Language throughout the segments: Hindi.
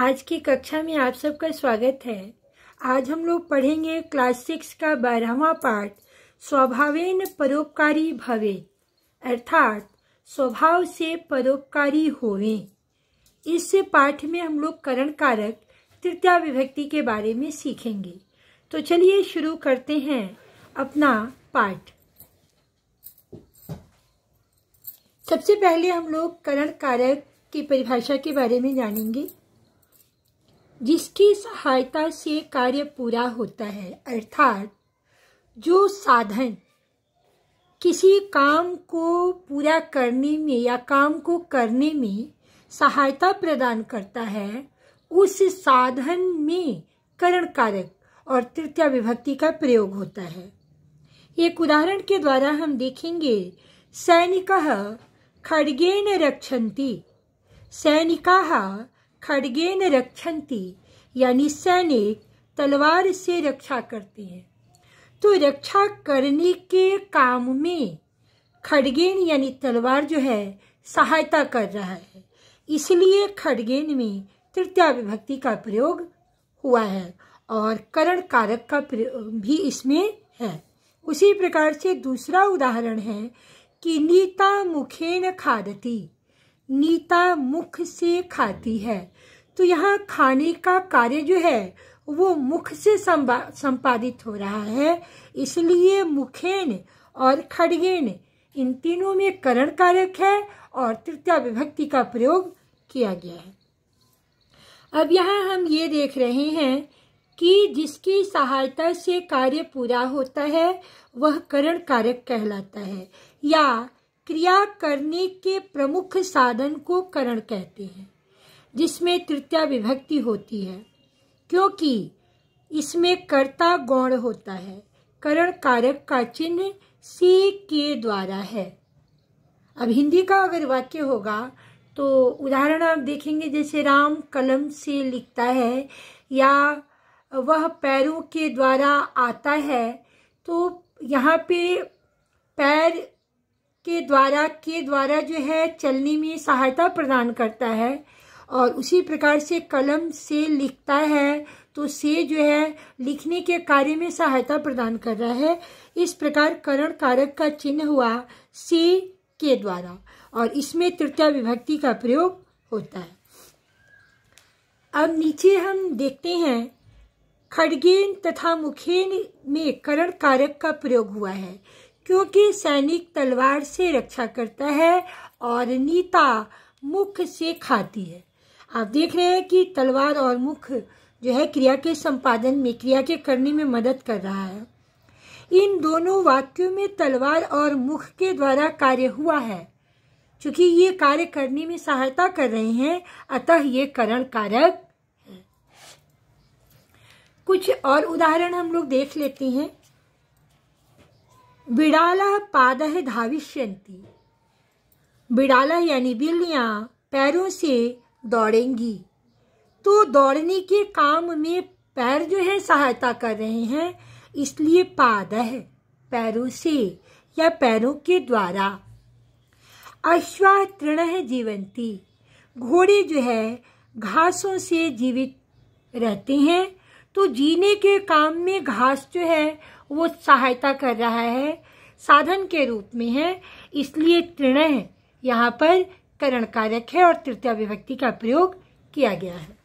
आज की कक्षा में आप सबका स्वागत है आज हम लोग पढ़ेंगे क्लास सिक्स का बारहवा पाठ स्वभावेन परोपकारी भवे अर्थात स्वभाव से परोपकारी होवे इस पाठ में हम लोग करण कारक तृतीय विभक्ति के बारे में सीखेंगे तो चलिए शुरू करते हैं अपना पाठ सबसे पहले हम लोग करण कारक की परिभाषा के बारे में जानेंगे जिसकी सहायता से कार्य पूरा होता है अर्थात जो साधन किसी काम को पूरा करने में या काम को करने में सहायता प्रदान करता है उस साधन में करण कारक और तृतीय विभक्ति का प्रयोग होता है एक उदाहरण के द्वारा हम देखेंगे सैनिक खड़गेन रक्षती सैनिका खड़गेन रक्षंती यानी सैनिक तलवार से रक्षा करते हैं तो रक्षा करने के काम में खड़गेन यानी तलवार जो है सहायता कर रहा है इसलिए खड़गेन में तृतीया विभक्ति का प्रयोग हुआ है और करण कारक का प्रयोग भी इसमें है उसी प्रकार से दूसरा उदाहरण है कि नीता मुखेन खादती नीता मुख से खाती है तो यहाँ खाने का कार्य जो है वो मुख से संपादित हो रहा है इसलिए मुखेन और खड़गेन इन तीनों में करण कारक है और तृतीय विभक्ति का प्रयोग किया गया है अब यहाँ हम ये देख रहे हैं कि जिसकी सहायता से कार्य पूरा होता है वह करण कारक कहलाता है या क्रिया करने के प्रमुख साधन को करण कहते हैं जिसमें तृतीया विभक्ति होती है क्योंकि इसमें कर्ता गौण होता है करण कारक का चिन्ह सी के द्वारा है अब हिंदी का अगर वाक्य होगा तो उदाहरण आप देखेंगे जैसे राम कलम से लिखता है या वह पैरों के द्वारा आता है तो यहाँ पे पैर के द्वारा के द्वारा जो है चलने में सहायता प्रदान करता है और उसी प्रकार से कलम से लिखता है तो से जो है लिखने के कार्य में सहायता प्रदान कर रहा है इस प्रकार करण कारक का चिन्ह हुआ से के द्वारा और इसमें तृतीय विभक्ति का प्रयोग होता है अब नीचे हम देखते हैं खड़गेन तथा मुखेन में करण कारक का प्रयोग हुआ है क्योंकि सैनिक तलवार से रक्षा करता है और नीता मुख से खाती है आप देख रहे हैं कि तलवार और मुख जो है क्रिया के संपादन में क्रिया के करने में मदद कर रहा है इन दोनों वाक्यों में तलवार और मुख के द्वारा कार्य हुआ है क्योंकि ये कार्य करने में सहायता कर रहे हैं अतः ये करण कारक कुछ और उदाहरण हम लोग देख लेते हैं बिड़ाला पाद धाविष्यंती बिड़ाला यानी बिल्लियाँ पैरों से दौड़ेंगी तो दौड़ने के काम में पैर जो है सहायता कर रहे हैं इसलिए पादह पैरों से या पैरों के द्वारा अश्वा तृण जीवंती घोड़े जो है घासों से जीवित रहते हैं तो जीने के काम में घास जो है वो सहायता कर रहा है साधन के रूप में है इसलिए तृण यहाँ पर करण कारक है और तृतीय विभक्ति का प्रयोग किया गया है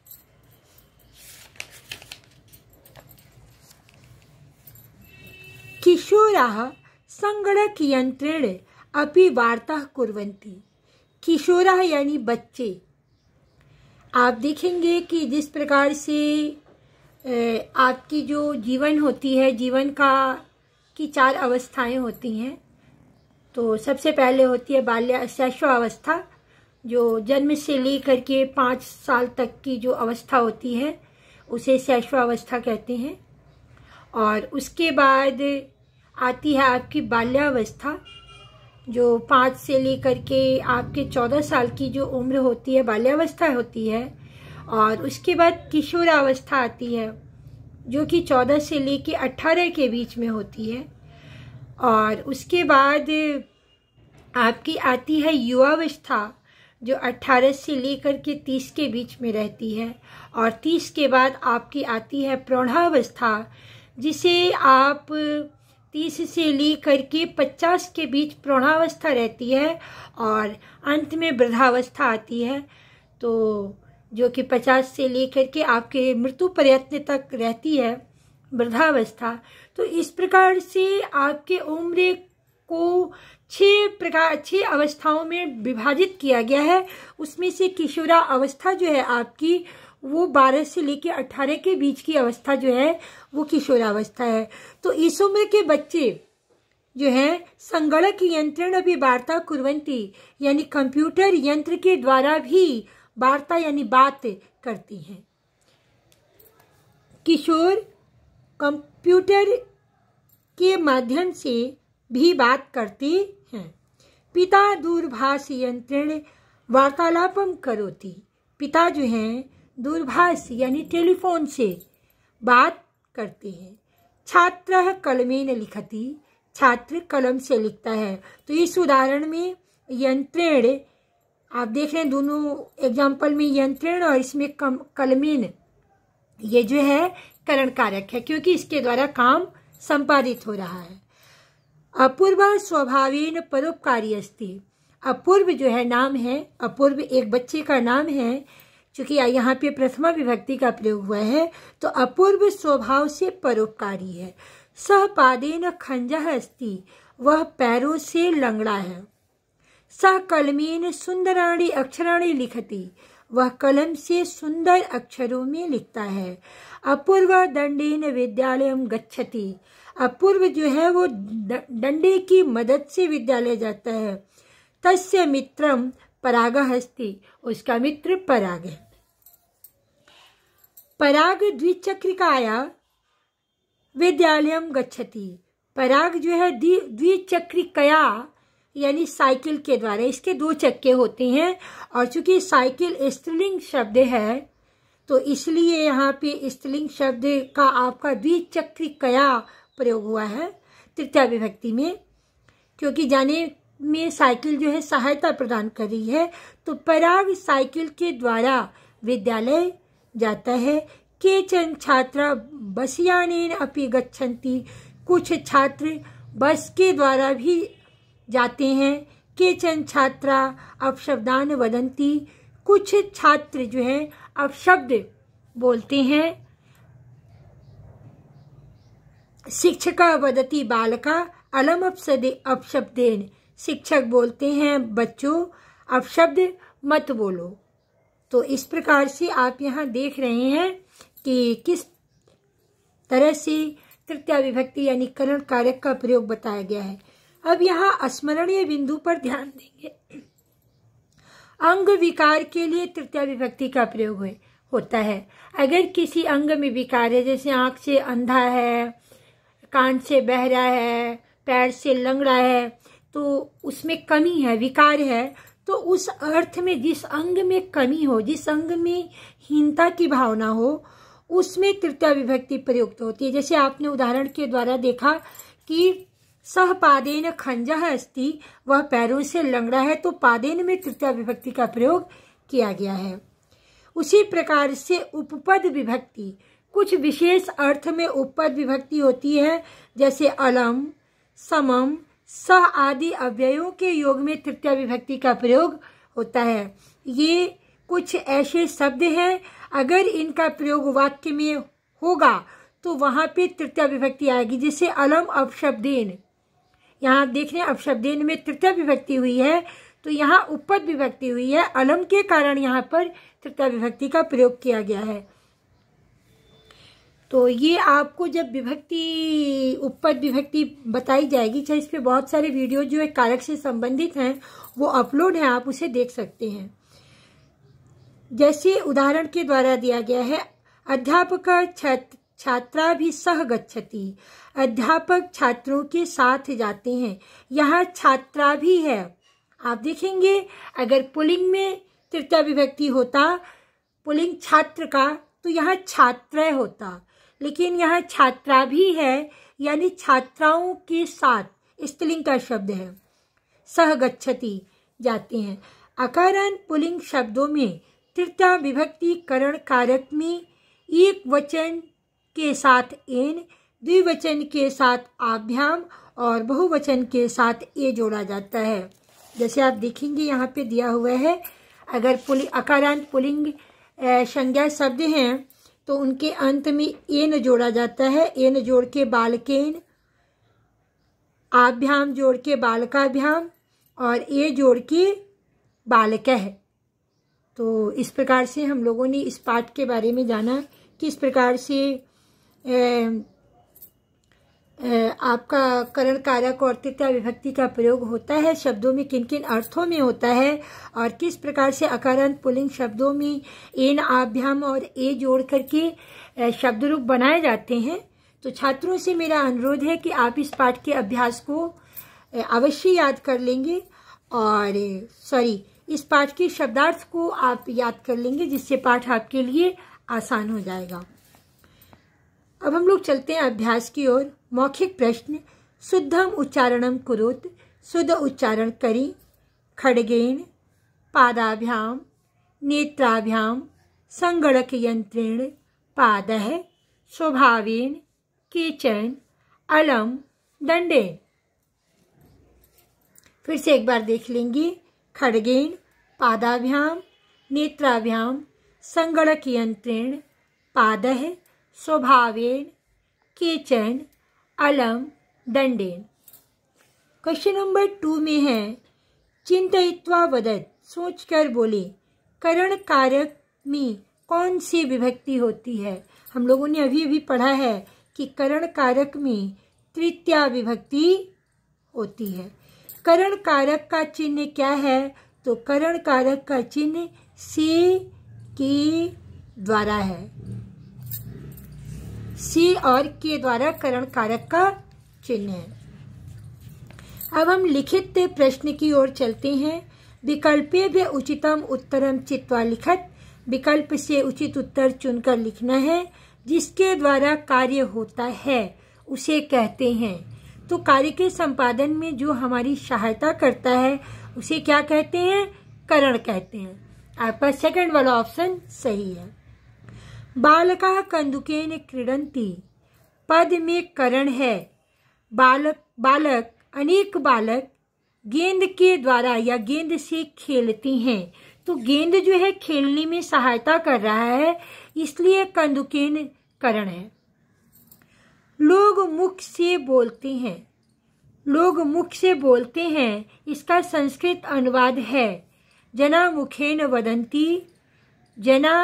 किशोरा संगणक यंत्रण अपनी वार्ता कुरंती किशोरा यानी बच्चे आप देखेंगे कि जिस प्रकार से आपकी जो जीवन होती है जीवन का की चार अवस्थाएं होती हैं तो सबसे पहले होती है बाल्य अवस्था जो जन्म से लेकर के पाँच साल तक की जो अवस्था होती है उसे शैशवावस्था कहते हैं और उसके बाद आती है आपकी बाल्यावस्था जो पाँच से लेकर के आपके चौदह साल की जो उम्र होती है बाल्यावस्था होती है और उसके बाद किशोरावस्था आती है जो कि 14 से लेके 18 के बीच में होती है और उसके बाद आपकी आती है युवावस्था जो 18 से लेकर के 30 के बीच में रहती है और 30 के बाद आपकी आती है प्रौढ़ावस्था जिसे आप 30 से लेकर के 50 के बीच प्रौढ़ावस्था रहती है और अंत में वृद्धावस्था आती है तो जो कि 50 से लेकर के आपके मृत्यु प्रयत्न तक रहती है वृद्धावस्था तो इस प्रकार से आपके उम्र को छह प्रकार छह अवस्थाओं में विभाजित किया गया है उसमें से किशोरा अवस्था जो है आपकी वो 12 से लेकर 18 के बीच की अवस्था जो है वो किशोरावस्था है तो इस उम्र के बच्चे जो है संगणक यंत्रण वार्ता कुरवंती यानी कंप्यूटर यंत्र के द्वारा भी वार्ता यानी बात करती हैं किशोर कंप्यूटर के माध्यम से भी बात करते हैं पिता दूरभाष यंत्रण वार्तालापम करोती पिता जो हैं दूरभाष यानी टेलीफोन से बात करते हैं छात्र कलमेन लिखती छात्र कलम से लिखता है तो इस उदाहरण में यंत्रेण आप देख रहे हैं दोनों एग्जाम्पल में यंत्रण और इसमें कम कलमीन ये जो है करण कारक है क्योंकि इसके द्वारा काम संपादित हो रहा है अपूर्व स्वभावीन परोपकारी अस्थि अपूर्व जो है नाम है अपूर्व एक बच्चे का नाम है चूंकि यहाँ पे प्रथमा विभक्ति का प्रयोग हुआ है तो अपूर्व स्वभाव से परोपकारी है सह पादेन खंजह अस्थि वह पैरों से लंगड़ा है सह कलमेन सुंदराणी अक्षराणी लिखती वह कलम से सुंदर अक्षरों में लिखता है अपूर्व दंडेन विद्यालय गच्छति अपूर्व जो है वो डंडे की मदद से विद्यालय जाता है तस्य मित्रम पराग हस्ती उसका मित्र पराग है पराग द्विचक्रिकाया विद्यालय गच्छति पराग जो है द्विचक्रिकया यानी साइकिल के द्वारा इसके दो चक्के होते हैं और चूंकि साइकिल स्त्रीलिंग शब्द है तो इसलिए यहाँ पे स्त्रीलिंग शब्द का आपका द्विचक्र कया प्रयोग हुआ है तृतीय विभक्ति में क्योंकि जाने में साइकिल जो है सहायता प्रदान कर रही है तो पराग साइकिल के द्वारा विद्यालय जाता है केचन छात्रा बसयानेन अपी गच्छन्ति कुछ छात्र बस के द्वारा भी जाते हैं केचन छात्रा अपशब्दान वदंती कुछ छात्र जो है अपशब्द बोलते हैं शिक्षका वदती बालका अलम अपशदे अपशब्देन शिक्षक बोलते हैं बच्चों अपशब्द मत बोलो तो इस प्रकार से आप यहाँ देख रहे हैं कि किस तरह से तृतीय विभक्ति यानी करण कारक का प्रयोग बताया गया है अब यहाँ स्मरणीय बिंदु पर ध्यान देंगे अंग विकार के लिए तृतीय विभक्ति का प्रयोग होता है अगर किसी अंग में विकार है जैसे आँख से अंधा है कान से बहरा है पैर से लंगड़ा है तो उसमें कमी है विकार है तो उस अर्थ में जिस अंग में कमी हो जिस अंग में हीनता की भावना हो उसमें तृतीय विभक्ति प्रयुक्त होती है जैसे आपने उदाहरण के द्वारा देखा कि सह पादेन खंजा अस्ति वह पैरों से लंगड़ा है तो पादेन में तृतीय विभक्ति का प्रयोग किया गया है उसी प्रकार से उपपद विभक्ति कुछ विशेष अर्थ में उपपद विभक्ति होती है जैसे अलम समम सह आदि अव्ययों के योग में तृतीय विभक्ति का प्रयोग होता है ये कुछ ऐसे शब्द हैं अगर इनका प्रयोग वाक्य में होगा तो वहाँ पे तृतीय विभक्ति आएगी जैसे अलम अपशब्देन यहाँ देख रहे हैं अपशब्देन में तृतीय विभक्ति हुई है तो यहाँ उपपद विभक्ति हुई है अलम के कारण यहाँ पर तृतीय विभक्ति का प्रयोग किया गया है तो ये आपको जब विभक्ति उपपद विभक्ति बताई जाएगी चाहे इस पर बहुत सारे वीडियो जो है कारक से संबंधित हैं वो अपलोड हैं आप उसे देख सकते हैं जैसे उदाहरण के द्वारा दिया गया है अध्यापक छात्र छात्रा भी सह गच्छति अध्यापक छात्रों के साथ जाते हैं यहाँ छात्रा भी है आप देखेंगे अगर पुलिंग में तृतीय विभक्ति होता पुलिंग छात्र का तो यहाँ छात्र होता लेकिन यहाँ छात्रा भी है यानी छात्राओं के साथ स्त्रीलिंग का शब्द है सह गच्छति जाते हैं अकारण पुलिंग शब्दों में तृतीय विभक्तिकरण कारक में एक वचन के साथ एन द्विवचन के साथ आभ्याम और बहुवचन के साथ ए जोड़ा जाता है जैसे आप देखेंगे यहाँ पे दिया हुआ है अगर पुल अकारांत पुलिंग संज्ञा शब्द हैं तो उनके अंत में एन जोड़ा जाता है एन जोड़ के बालकेन आभ्याम जोड़ के बालकाभ्याम और ए जोड़ के बालक है तो इस प्रकार से हम लोगों ने इस पाठ के बारे में जाना किस प्रकार से ए, ए, आपका करण कारक और तृतीया विभक्ति का प्रयोग होता है शब्दों में किन किन अर्थों में होता है और किस प्रकार से अकारण पुलिंग शब्दों में एन आभ्याम और ए जोड़ करके शब्द रूप बनाए जाते हैं तो छात्रों से मेरा अनुरोध है कि आप इस पाठ के अभ्यास को अवश्य याद कर लेंगे और सॉरी इस पाठ के शब्दार्थ को आप याद कर लेंगे जिससे पाठ आपके लिए आसान हो जाएगा अब हम लोग चलते हैं अभ्यास की ओर मौखिक प्रश्न शुद्धम उच्चारणम कुरुत शुद्ध उच्चारण करी खड़गेण पादाभ्याम नेत्राभ्याम संगणक यंत्रेण पाद स्वभावेन केचन अलम दंडे फिर से एक बार देख लेंगे खड़गेण पादाभ्याम नेत्राभ्याम संगणक यंत्रेण पाद स्वभावेन केचन अलम दंडेन क्वेश्चन नंबर टू में है चिंतित्वा वदत सोचकर बोले करण कारक में कौन सी विभक्ति होती है हम लोगों ने अभी अभी पढ़ा है कि करण कारक में तृतीया विभक्ति होती है करण कारक का चिन्ह क्या है तो करण कारक का चिन्ह से के द्वारा है सी और के द्वारा करण कारक का चिन्ह है अब हम लिखित प्रश्न की ओर चलते हैं विकल्पे व उचितम उत्तरम चित्वा लिखत विकल्प से उचित उत्तर चुनकर लिखना है जिसके द्वारा कार्य होता है उसे कहते हैं तो कार्य के संपादन में जो हमारी सहायता करता है उसे क्या कहते हैं करण कहते हैं आपका सेकंड वाला ऑप्शन सही है बालक कंदुकेन क्रीडंती पद में करण है बालक बालक अनेक बालक गेंद के द्वारा या गेंद से खेलते हैं तो गेंद जो है खेलने में सहायता कर रहा है इसलिए कंदुकेन करण है लोग मुख से बोलते हैं लोग मुख से बोलते हैं इसका संस्कृत अनुवाद है जना मुखेन वदंती जना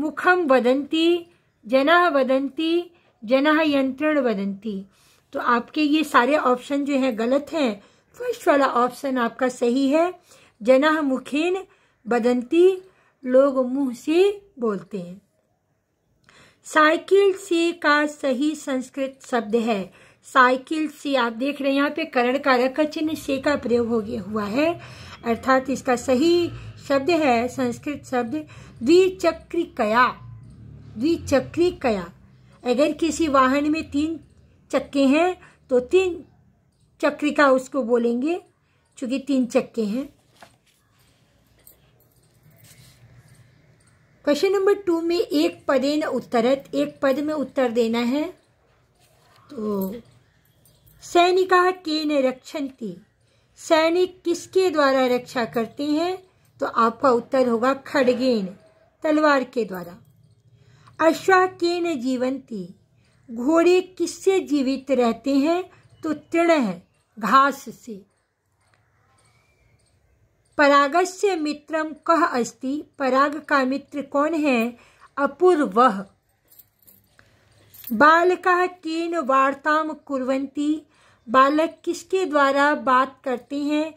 मुखम वदंती जना वदंती जना यंत्रण वदंती तो आपके ये सारे ऑप्शन जो है गलत हैं फर्स्ट वाला ऑप्शन आपका सही है जना मुखेन बदंती लोग मुंह से बोलते हैं साइकिल से का सही संस्कृत शब्द है साइकिल से आप देख रहे हैं यहाँ पे करण कारक का चिन्ह से का प्रयोग हो गया हुआ है अर्थात इसका सही शब्द है संस्कृत शब्द द्विचक्रिकया द्विचक्रिकया अगर किसी वाहन में तीन चक्के हैं तो तीन चक्रिका उसको बोलेंगे चूंकि तीन चक्के हैं क्वेश्चन नंबर टू में एक पदे न उत्तरत एक पद में उत्तर देना है तो सैनिका के न रक्षंती सैनिक किसके द्वारा रक्षा करते हैं तो आपका उत्तर होगा खड़गेन तलवार के द्वारा अश्वाकेन जीवंती घोड़े किससे जीवित रहते हैं तो तृण है घास से परागस्य मित्रम कह अस्ति पराग का मित्र कौन है अपूर्व बालक केन वार्ताम कुरंती बालक किसके द्वारा बात करते हैं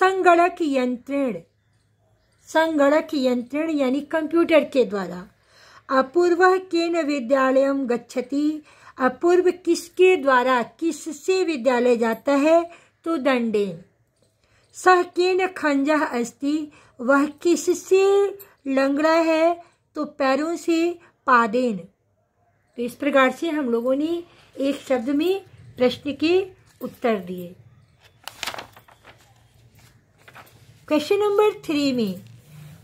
संगणक यंत्रण संगणक यंत्रण यानी कंप्यूटर के द्वारा अपूर्व केन विद्यालय गच्छति अपूर्व किसके द्वारा किससे विद्यालय जाता है तो दंडेन सह केन खंज अस्ति वह किससे लंगड़ा है तो पैरों से पादेन तो इस प्रकार से हम लोगों ने एक शब्द में प्रश्न के उत्तर दिए क्वेश्चन नंबर थ्री में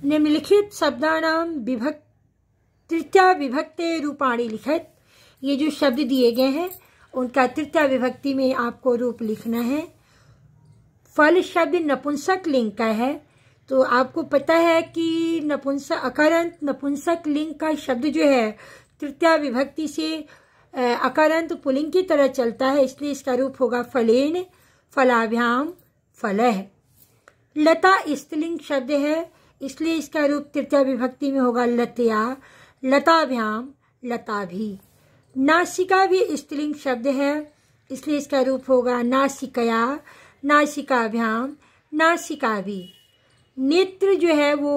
निम्नलिखित शब्दानाम विभक्त तृतीया विभक्त रूपाणी लिखित ये जो शब्द दिए गए हैं उनका तृतीय विभक्ति में आपको रूप लिखना है फल शब्द नपुंसक लिंग का है तो आपको पता है कि नपुंसक अकारंत नपुंसक लिंग का शब्द जो है तृतीया विभक्ति से अकारंत पुलिंग की तरह चलता है इसलिए इसका रूप होगा फलेन फलाभ्याम फल लता स्त्रीलिंग शब्द है इसलिए इसका रूप तृतीय विभक्ति में होगा लतया लताभ्याम लता भी नासिका भी स्त्रीलिंग शब्द है इसलिए इसका रूप होगा नासिकया नासिकाभ्याम नासिका भी नेत्र जो है वो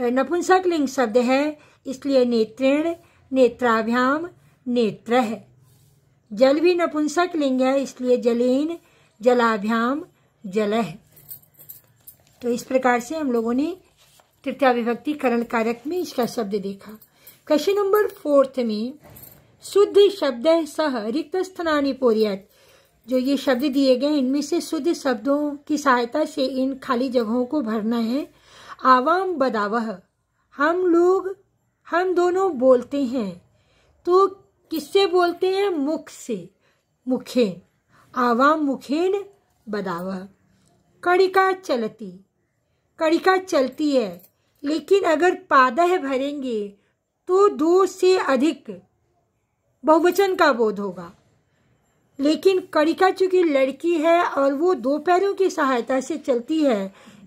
नपुंसक लिंग शब्द है इसलिए नेत्रेण नेत्राभ्याम नेत्र है जल भी नपुंसक लिंग है इसलिए जलेन जलाभ्याम जल है तो इस प्रकार से हम लोगों ने तृतीय विभक्ति करण कारक में इसका शब्द देखा क्वेश्चन नंबर फोर्थ में शुद्ध शब्द सह रिक्त स्थानी पोरियत जो ये शब्द दिए गए इनमें से शुद्ध शब्दों की सहायता से इन खाली जगहों को भरना है आवाम बदावह हम लोग हम दोनों बोलते हैं तो किससे बोलते हैं मुख से मुखेन आवाम मुखेन बदावह कड़िका चलती कड़िका चलती है लेकिन अगर पादह भरेंगे तो दो से अधिक बहुवचन का बोध होगा लेकिन कड़िका चूंकि लड़की है और वो दो पैरों की सहायता से चलती है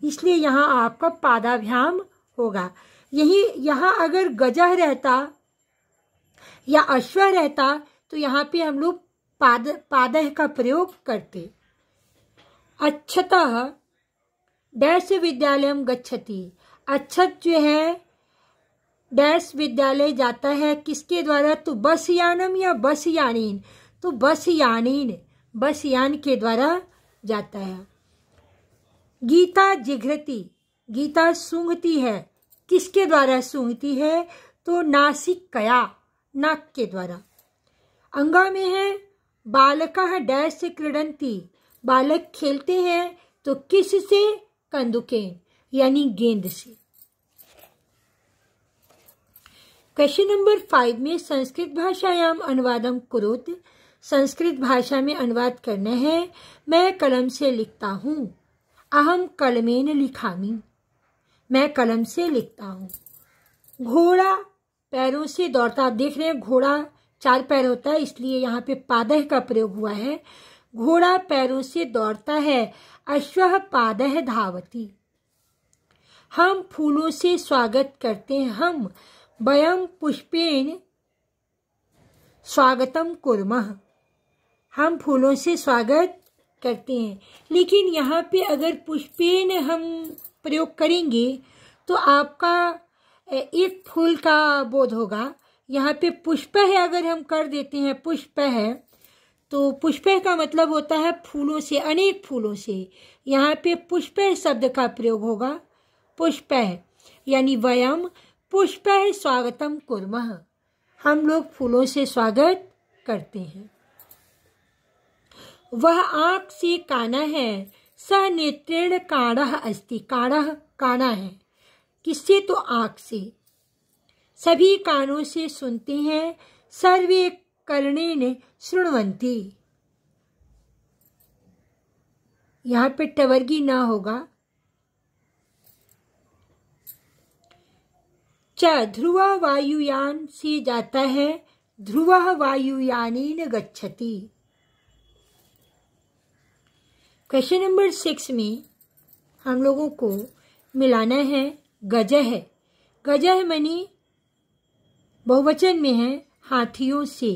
इसलिए यहाँ आपका पादाभ्याम होगा यही यहाँ अगर गजह रहता या अश्व रहता तो यहाँ पे हम लोग पाद पादह का प्रयोग करते अच्छतः डैश विद्यालय गच्छती अक्षत जो है डैश विद्यालय जाता है किसके द्वारा तो बस यानम या बस यानीन तो बस यानीन बस यान के द्वारा जाता है गीता जिघ्रती गीता सूंघती है किसके द्वारा सूंघती है तो नासिक कया नाक के द्वारा अंगा में है बालक डैश से क्रीडंती बालक खेलते हैं तो किस से कंदुके यानी गेंद से क्वेश्चन नंबर फाइव में संस्कृत भाषायाम अनुवादम कुरुत संस्कृत भाषा में अनुवाद करना है मैं कलम से लिखता हूँ अहम कलमेन लिखामी मैं कलम से लिखता हूँ घोड़ा पैरों से दौड़ता आप देख रहे हैं घोड़ा चार पैर होता है इसलिए यहाँ पे पादह का प्रयोग हुआ है घोड़ा पैरों से दौड़ता है अश्व पादह धावती हम फूलों से स्वागत करते हैं हम वयम पुष्पेन स्वागतम कुरम हम फूलों से स्वागत करते हैं लेकिन यहाँ पे अगर पुष्पेन हम प्रयोग करेंगे तो आपका एक फूल का बोध होगा यहाँ पे पुष्प है अगर हम कर देते हैं पुष्प है तो पुष्प का मतलब होता है फूलों से अनेक फूलों से यहाँ पे पुष्प शब्द का प्रयोग होगा पुष्प यानी वयम पुष्प स्वागतम कुरम हम लोग फूलों से स्वागत करते हैं वह आँख से काना है स नेत्रेण काढ़ अस्थि काढ़ काना है किससे तो आँख से सभी कानों से सुनते हैं सर्वे करणे ने सुणवंती यहाँ पे टवर्गी ना होगा च ध्रुव वायुयान से जाता है ध्रुव न गच्छति क्वेश्चन नंबर सिक्स में हम लोगों को मिलाना है गजह गजह मनी बहुवचन में है हाथियों से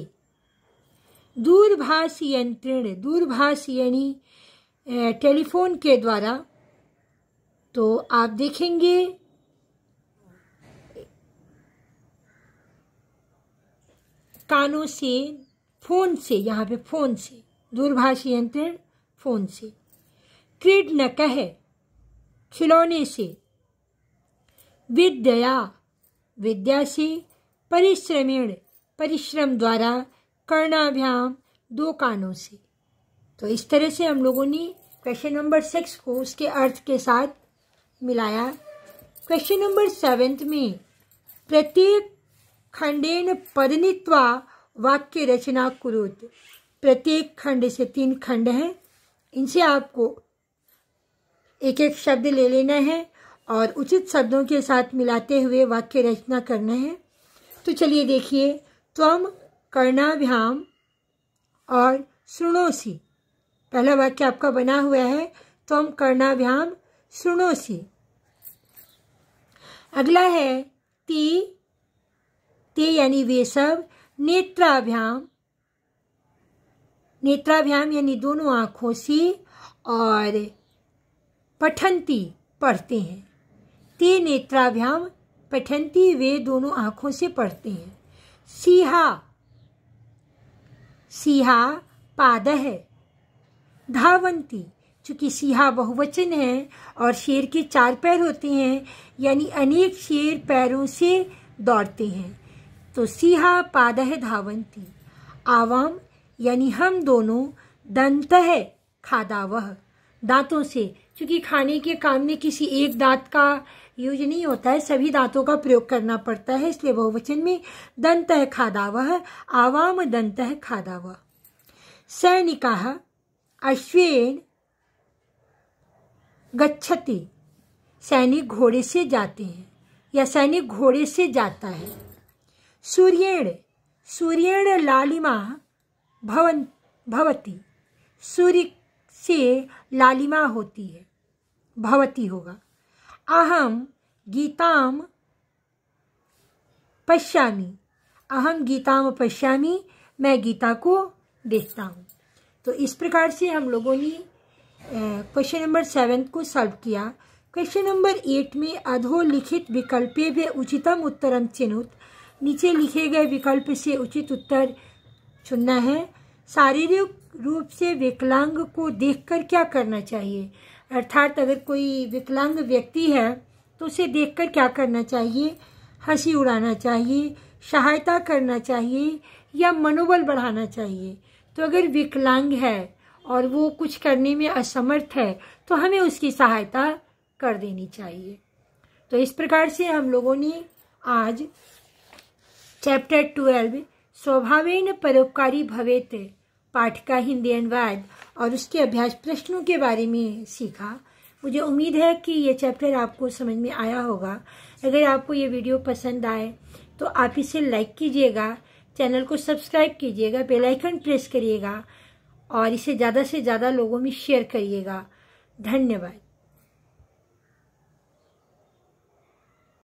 दूरभाष यंत्र दूरभाष यानी टेलीफोन के द्वारा तो आप देखेंगे कानों से फोन से यहाँ पे फोन से दूरभाषी यंत्र फोन से क्रीड न कह खिलौने से विद्या विद्या से परिश्रमेण परिश्रम द्वारा कर्णाभ्याम दो कानों से तो इस तरह से हम लोगों ने क्वेश्चन नंबर सिक्स को उसके अर्थ के साथ मिलाया क्वेश्चन नंबर सेवेंथ में प्रत्येक खंडेन परिणीतवा वाक्य रचना कुरुत प्रत्येक खंड से तीन खंड हैं इनसे आपको एक एक शब्द ले लेना है और उचित शब्दों के साथ मिलाते हुए वाक्य रचना करना है तो चलिए देखिए त्वम कर्णाभ्याम और सुणोसी पहला वाक्य आपका बना हुआ है त्वम कर्णाभ्याम सुणोसी अगला है ती ते यानी वे सब नेत्राभ्याम नेत्राभ्याम यानी दोनों आँखों से और पठंती पढ़ते हैं ते नेत्राभ्याम पठंती वे दोनों आँखों से पढ़ते हैं सीहा सीहा पाद है धावंती चूँकि सीहा बहुवचन है और शेर के चार पैर होते हैं यानी अनेक शेर पैरों से दौड़ते हैं तो सीहा पाद धावंती आवाम यानी हम दोनों दंत है वह दांतों से क्योंकि खाने के काम में किसी एक दांत का यूज नहीं होता है सभी दांतों का प्रयोग करना पड़ता है इसलिए बहुवचन में दंत है वह आवाम दंत है वह सैनिका अश्वेन गच्छति सैनिक घोड़े से जाते हैं या सैनिक घोड़े से जाता है सूर्येण सूर्येण लालिमा भवन भवती सूर्य से लालिमा होती है भवती होगा अहम गीताम पश्यामी अहम गीताम पश्यामी मैं गीता को देखता हूँ तो इस प्रकार से हम लोगों ने क्वेश्चन नंबर सेवन को सॉल्व किया क्वेश्चन नंबर एट में अधोलिखित विकल्पे भी उचितम उत्तरम चिन्हित नीचे लिखे गए विकल्प से उचित उत्तर चुनना है शारीरिक रूप से विकलांग को देखकर क्या करना चाहिए अर्थात अगर कोई विकलांग व्यक्ति है तो उसे देखकर क्या करना चाहिए हंसी उड़ाना चाहिए सहायता करना चाहिए या मनोबल बढ़ाना चाहिए तो अगर विकलांग है और वो कुछ करने में असमर्थ है तो हमें उसकी सहायता कर देनी चाहिए तो इस प्रकार से हम लोगों ने आज चैप्टर ट्वेल्व स्वभावेन परोपकारी भवेत पाठ का हिंदी अनुवाद और उसके अभ्यास प्रश्नों के बारे में सीखा मुझे उम्मीद है कि ये चैप्टर आपको समझ में आया होगा अगर आपको ये वीडियो पसंद आए तो आप इसे लाइक कीजिएगा चैनल को सब्सक्राइब कीजिएगा बेल आइकन प्रेस करिएगा और इसे ज़्यादा से ज़्यादा लोगों में शेयर करिएगा धन्यवाद